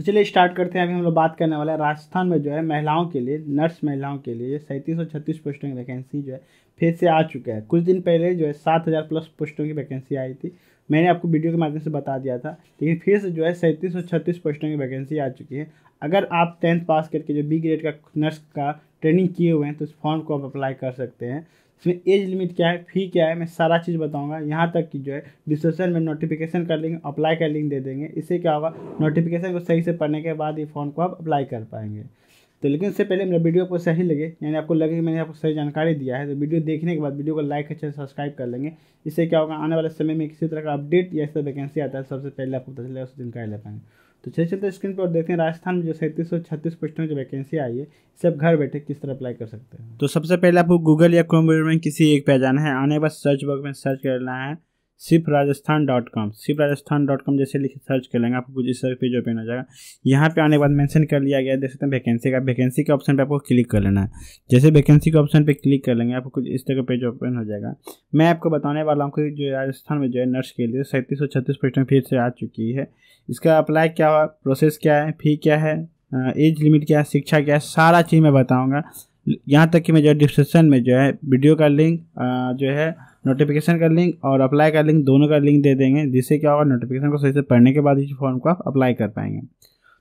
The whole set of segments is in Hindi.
तो चलिए स्टार्ट करते हैं अभी हम लोग बात करने वाले हैं राजस्थान में जो है महिलाओं के लिए नर्स महिलाओं के लिए सैंतीस सौ छत्तीस पोस्टों की वैकेंसी जो है फिर से आ चुका है कुछ दिन पहले जो है सात हज़ार प्लस पोस्टों की वैकेंसी आई थी मैंने आपको वीडियो के माध्यम से बता दिया था लेकिन फिर से जो है सैंतीस सौ छत्तीस पोस्टों की वैकेंसी आ चुकी है अगर आप टेंथ पास करके जो बी ग्रेड का नर्स का ट्रेनिंग किए हुए हैं तो इस फॉर्म को आप अप्लाई कर सकते हैं इसमें एज लिमिट क्या है फ़ी क्या है मैं सारा चीज़ बताऊंगा यहाँ तक कि जो है डिस्क्रिप्शन में नोटिफिकेशन कर लेंगे अप्लाई का लिंक दे देंगे इससे क्या होगा नोटिफिकेशन को सही से पढ़ने के बाद ये फ़ोन को आप अप्लाई कर पाएंगे तो लेकिन उससे पहले मेरा वीडियो आपको सही लगे यानी आपको लगे कि मैंने आपको सही जानकारी दिया है तो वीडियो देखने के बाद वीडियो को लाइक अच्छा सब्सक्राइब कर लेंगे इससे क्या होगा आने वाले समय में किसी तरह का अपडेट या इससे वैकेंसी आता है सबसे पहले आपको पता चलेगा उस दिन का ले पाएंगे तो छः चलते स्क्रीन पर देखते हैं राजस्थान में जो सैंतीस सौ छत्तीस पोस्टों की वैकेंसी आई है इसे आप घर बैठे किस तरह अप्लाई कर सकते हैं तो सबसे पहले आपको गूगल या क्रोम में किसी एक पे जाना है आने के बाद सर्च बॉक्स में सर्च करना है सिर्फ राजस्थान डॉट कॉम सिर्फ राजस्थान डॉट कॉम जैसे लिखे सर्च कर लेंगे आपको कुछ इस तरह पेज ओपन हो जाएगा यहाँ पे आने के बाद मेंशन कर लिया गया है देख सकते हैं वैकेंसी का वैकेंसी के ऑप्शन पे आपको क्लिक कर लेना है जैसे वैकेंसी के ऑप्शन पे क्लिक कर लेंगे आपको कुछ इस तरह का पेज ओपन हो जाएगा मैं आपको बताने वाला हूँ कि जो राजस्थान में जो है नर्स के लिए सैंतीस सौ छत्तीस परसेंट से आ चुकी है इसका अप्लाई क्या हुआ प्रोसेस क्या है फी क्या है एज लिमिट क्या है शिक्षा क्या है सारा चीज़ मैं बताऊँगा यहाँ तक कि मैं जो है डिस्क्रिप्शन में जो है वीडियो का लिंक जो है नोटिफिकेशन का लिंक और अप्लाई का लिंक दोनों का लिंक दे देंगे जिससे क्या होगा नोटिफिकेशन को सही से पढ़ने के बाद इस फॉर्म को आप अप्लाई कर पाएंगे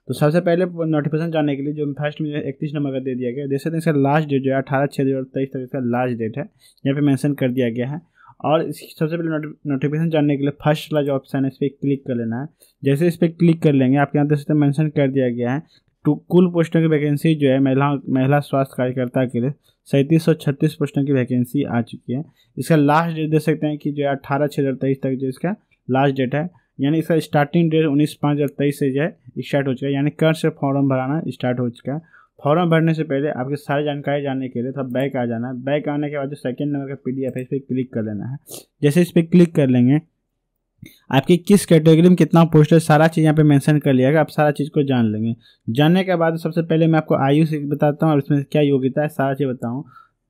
तो सबसे पहले नोटिफिकेशन जाने के लिए जो फर्स्ट में इकतीस नंबर का दे दिया गया जैसे इसका लास्ट डेट जो है अठारह छः दो हज़ार तेईस तक इसका लास्ट डेट है यहाँ पे मेंशन कर दिया गया है और सबसे पहले नोटिफिकेशन जानने के लिए फर्स्ट वाला जो ऑप्शन है इस पर क्लिक कर लेना है जैसे इस पर क्लिक कर लेंगे आपके यहाँ देखते तो मैंशन कर दिया गया है तो कुल पोस्टों की वैकेंसी जो है महिला महिला स्वास्थ्य कार्यकर्ता के लिए सैंतीस सौ छत्तीस पोस्टों की वैकेंसी आ चुकी है इसका लास्ट डेट देख सकते हैं कि जो है अट्ठारह छः हज़ार तेईस तक जो इसका लास्ट डेट है यानी इसका स्टार्टिंग डेट उन्नीस पाँच हज़ार तेईस से जो है स्टार्ट हो चुका है यानी कल से फॉर्म भराना स्टार्ट हो चुका है फॉर्म भरने से पहले आपकी सारी जानकारी जानने के लिए थोड़ा बैक आ जाना है बैक आने के बाद जो सेकेंड नंबर का पी डी एफ है इस पर क्लिक कर लेना है जैसे इस पर क्लिक कर लेंगे आपकी किस कैटेगरी में कितना पोस्ट है सारा चीज़ यहाँ पे मेंशन कर लिया गया आप सारा चीज़ को जान लेंगे जानने के बाद सबसे पहले मैं आपको आयु से बताता हूँ और इसमें क्या योग्यता है सारा चीज़ बताऊँ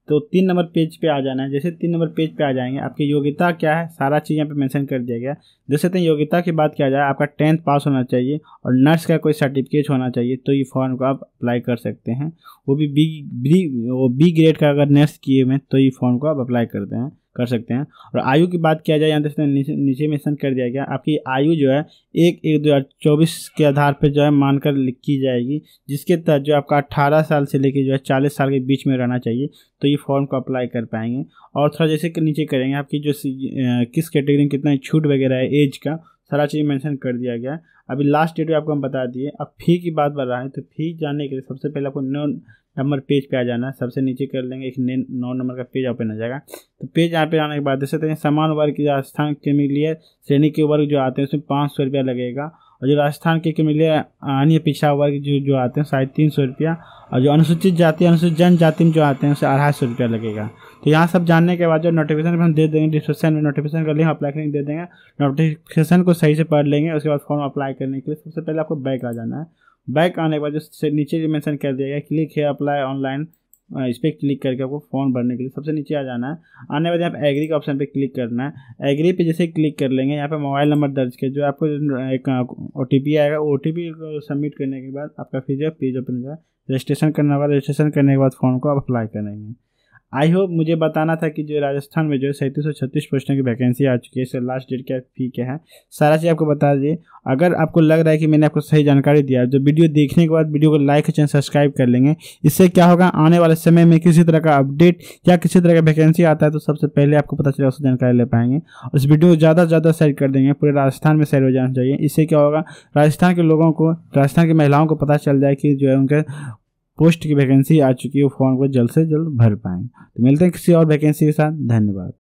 तो तीन नंबर पेज पे आ जाना है जैसे तीन नंबर पेज पे आ जाएंगे आपकी योग्यता क्या है सारा चीज़ यहाँ पे मेंशन कर दिया गया जैसे तीन योग्यता की बात किया जाए आपका टेंथ पास होना चाहिए और नर्स का कोई सर्टिफिकेट होना चाहिए तो ये फॉर्म को आप अप्लाई कर सकते हैं वो भी बी बी वो बी ग्रेड का अगर नर्स किए हुए तो ये फॉर्म को आप अप्लाई करते हैं कर सकते हैं और आयु की बात किया जाए यहाँ देखते हैं नीचे, नीचे मेंशन कर दिया गया आपकी आयु जो है एक एक दो हज़ार चौबीस के आधार पर जो है मानकर लिखी जाएगी जिसके तहत जो आपका अट्ठारह साल से लेकर जो है चालीस साल के बीच में रहना चाहिए तो ये फॉर्म को अप्लाई कर पाएंगे और थोड़ा जैसे कि नीचे करेंगे आपकी जो किस कैटेगरी में कितना छूट वगैरह है एज का सारा चीज़ मेंशन कर दिया गया है अभी लास्ट डेट भी आपको हम बता दिए अब फी की बात बढ़ रहा है तो फी जानने के लिए सबसे पहले आपको नो नंबर पेज पे आ जाना है सबसे नीचे कर लेंगे एक नौ नंबर का पेज ओपन आ जाएगा तो पेज यहाँ पे आने के बाद देख सकते हैं समान वर्ग की राजस्थान के मिले श्रेणी के वर्ग जो आते हैं उसमें पाँच सौ रुपया लगेगा और जो राजस्थान के मिले अन्य पिछड़ा वर्ग जो जो आते हैं साढ़े तीन सौ रुपया और जो अनुसूचित जाति अनुसूचित जनजाति में जो आते हैं उसे अढ़ाई सौ रुपया लगेगा तो यहाँ सब जानने के बाद जो नोटिफिकेशन हम दे देंगे डिस्क्रिप्शन में नोटिफिकेशन कर लिंक अप्लाई करेंगे दे देंगे नोटिफिकेशन को सही से पढ़ लेंगे उसके बाद फॉर्म अप्लाई करने के लिए सबसे पहले आपको बैक आ जाना है बैक आने के बाद जो नीचे मैंसन कर दिया गया क्लिक है अप्लाई ऑनलाइन इस पर क्लिक करके आपको फॉर्म भरने के लिए सबसे नीचे आ जाना है आने के बाद आप एग्री के ऑप्शन पे क्लिक करना है एग्री पे जैसे क्लिक कर लेंगे यहाँ पे मोबाइल नंबर दर्ज के जो आपको एक ओ आएगा ओ को सबमिट करने के बाद आपका फिर जो पेज ओपन हो जाएगा रजिस्ट्रेशन करने के बाद रजिस्ट्रेशन करने के बाद फॉर्म को आप अप्लाई करेंगे आई होप मुझे बताना था कि जो राजस्थान में जो है सैंतीस सौ छत्तीस पोस्टों की वैकेंसी आ चुकी है इससे लास्ट डेट क्या फी क्या है हाँ? सारा चीज़ आपको बता दिए अगर आपको लग रहा है कि मैंने आपको सही जानकारी दिया जो तो वीडियो देखने के बाद वीडियो को लाइक चैनल सब्सक्राइब कर लेंगे इससे क्या होगा आने वाले समय में किसी तरह का अपडेट या किसी तरह का वैकेंसी आता है तो सबसे पहले आपको पता चलेगा उससे जानकारी ले पाएंगे और इस वीडियो को ज़्यादा से ज़्यादा शेयर कर देंगे पूरे राजस्थान में शेयर हो जाना चाहिए इससे क्या होगा राजस्थान के लोगों को राजस्थान की महिलाओं को पता चल जाए कि जो है उनके पोस्ट की वैकेंसी आ चुकी है फॉर्म को जल्द से जल्द भर पाएँ तो मिलते हैं किसी और वैकेंसी के साथ धन्यवाद